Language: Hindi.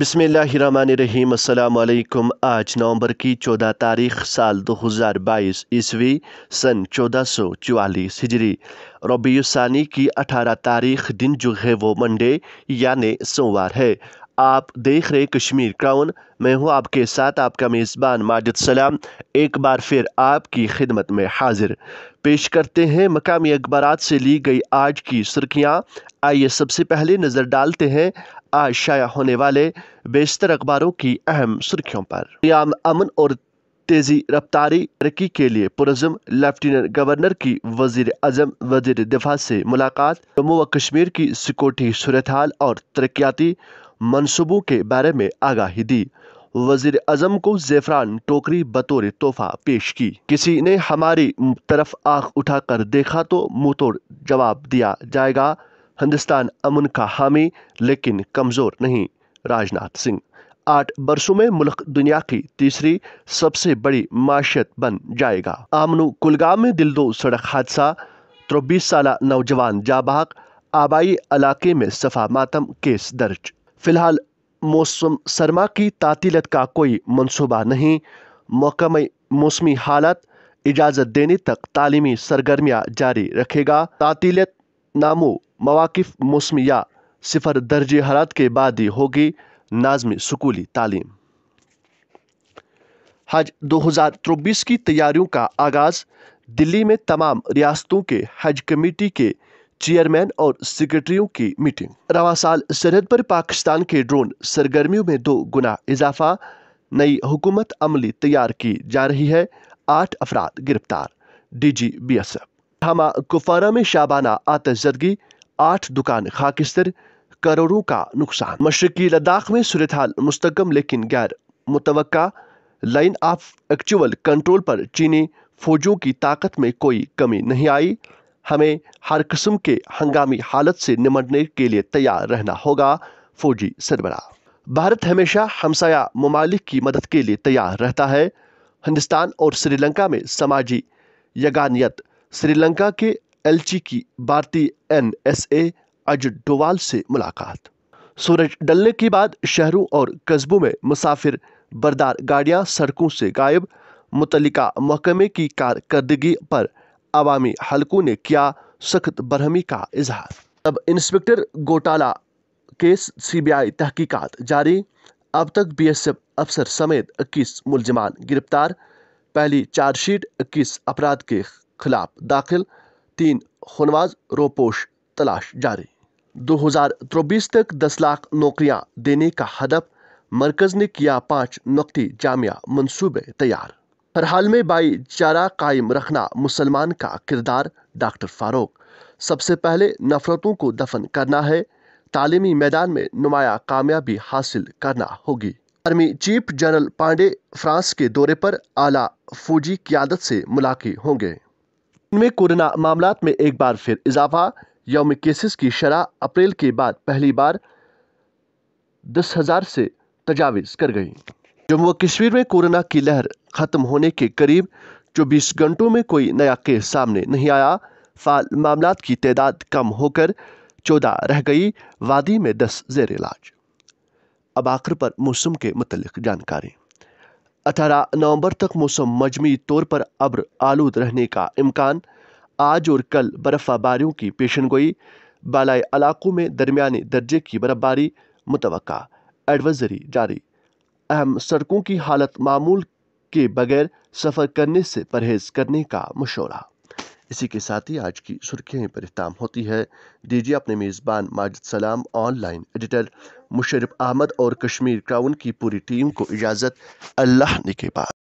बिसमीम् आज नवंबर की चौदह तारीख साल दो हज़ार बाईस ईस्वी सन चौदह सौ चवालीस हिजरी रबीसानी की अठारह तारीख दिन जो है वो मंडे यानि सोमवार है आप देख रहे कश्मीर क्राउन मैं हूं आपके साथ आपका मेज़बान माजिद सलाम एक बार फिर आपकी खिदमत में हाजिर पेश करते हैं मकामी अखबार से ली गई आज की सुर्खियाँ आइए सबसे पहले नज़र डालते हैं आज शाया होने वाले बेशतर अखबारों की अहम सुर्खियों पर अमन और तेजी रफ्तारी तरक्की के लिए पुरजम लेफ्टिनेंट गवर्नर की वजीर अजम वजीर दिफा से मुलाकात जम्मू व कश्मीर की सिक्योरिटी सूरत हाल और तरक्याती मनसूबों के बारे में आगाही दी वजीर अजम को जेफरान टोकरी बतौर तोहफा पेश की किसी ने हमारी तरफ आंख उठाकर देखा तो मुंह तोड़ जवाब दिया जाएगा हिंदुस्तान अमन का हामी लेकिन कमज़ोर नहीं राजनाथ सिंह आठ बरसों में मुल्क दुनिया की तीसरी सबसे बड़ी माशियत बन जाएगा आमनू कुलगाम में दिल दो सड़क हादसा चौबीस साल नौजवान जाबाग आबाई इलाके में सफा मातम केस दर्ज फिलहाल मौसम सरमा की तातीलत का कोई मनसूबा नहीं मौकम मौसमी हालत इजाज़त देने तक तालीमी सरगर्मियां जारी रखेगा तातीलत नामो मवाक़ या सिफर दर्ज हरात के बाद ही होगी नाजमी स्कूली तालीम हज 2024 की तैयारियों का आगाज़ दिल्ली में तमाम रियासतों के हज कमेटी के चेयरमैन और सेक्रेटरियों की मीटिंग रवा साल सरहद पर पाकिस्तान के ड्रोन सरगर्मियों में दो गुना इजाफा नई हुकूमत अमली तैयार की जा रही है आठ अफराद गिरफ्तार D G B S F हमा कुफारा में शाबाना आतजदगी आठ दुकान खाकिस्तर करोड़ों का नुकसान मशरकी लद्दाख में सूरत हाल मुस्तकम लेकिन गैर मुतव लाइन ऑफ एक्चुअल कंट्रोल पर चीनी फौजों की ताकत में कोई कमी नहीं आई हमें हर किस्म के हंगामी हालत से निमटने के लिए तैयार रहना होगा फौजी सरबरा भारत हमेशा हमसाया ममालिक की मदद के लिए तैयार रहता है हिंदुस्तान और श्रीलंका में समाजी यगानियत श्रीलंका के एलची की भारतीय N S A Ajay Doval से मुलाकात सूरज डलने के बाद शहरों और कस्बों में मुसाफिर बरदार गाड़ियां सड़कों से गायब मुतलिका महकमे की कारकर्दगी पर अवामी हलकों ने किया सख्त बरहमी का इजहार अब इंस्पेक्टर गोटाला केस सीबीआई तहकीकात जारी अब तक बीएसएफ अफसर समेत 21 मुलजमान गिरफ्तार पहली चार्जशीट 21 अपराध के खिलाफ दाखिल तीन खुनवाज रोपोश तलाश जारी 2024 तक 10 लाख नौकरियां देने का हदफ मरकज ने किया पांच नकदी जामिया मनसूबे तैयार हर हाल में भाईचारा कायम रखना मुसलमान का किरदार डॉक्टर फारूक सबसे पहले नफरतों को दफन करना है तालीमी मैदान में नुमाया कामयाबी हासिल करना होगी army chief general Pande France के दौरे पर आला फौजी क्यादत से मुलाकी होंगे में कोरोना मामला में एक बार फिर इजाफा यौम केसेस की शरह अप्रैल के बाद पहली बार दस हज़ार से तजावीज कर गई जम्मू कश्मीर में कोरोना की लहर ख़त्म होने के करीब चौबीस घंटों में कोई नया केस सामने नहीं आया फाल मामला की तादाद कम होकर चौदह रह गई वादी में दस जेर इलाज अब आखिर पर मौसम के मुतल जानकारी अठारह नवंबर तक मौसम मजमू तौर पर अब्र आलूद रहने का इम्कान आज और कल बर्फबारियों की पेशन गोई बालाई इलाकों में दरमियाने दर्जे की बर्फबारी मुतव एडवाइजरी जारी अहम सड़कों की हालत मामूल के बगैर सफ़र करने से परहेज़ करने का मशवरा इसी के साथ ही आज की सुर्खियां पर इख्ताम होती है डीजी अपने मेज़बान माजिद सलाम ऑनलाइन एडिटर मुशरफ अहमद और कश्मीर क्राउन की पूरी टीम को इजाज़त अल्लाह ने के बाद